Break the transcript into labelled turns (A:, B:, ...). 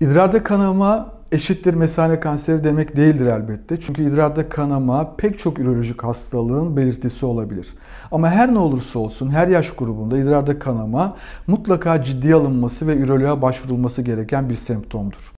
A: İdrarda kanama eşittir mesane kanseri demek değildir elbette. Çünkü idrarda kanama pek çok ürolojik hastalığın belirtisi olabilir. Ama her ne olursa olsun her yaş grubunda idrarda kanama mutlaka ciddiye alınması ve üroloğa başvurulması gereken bir semptomdur.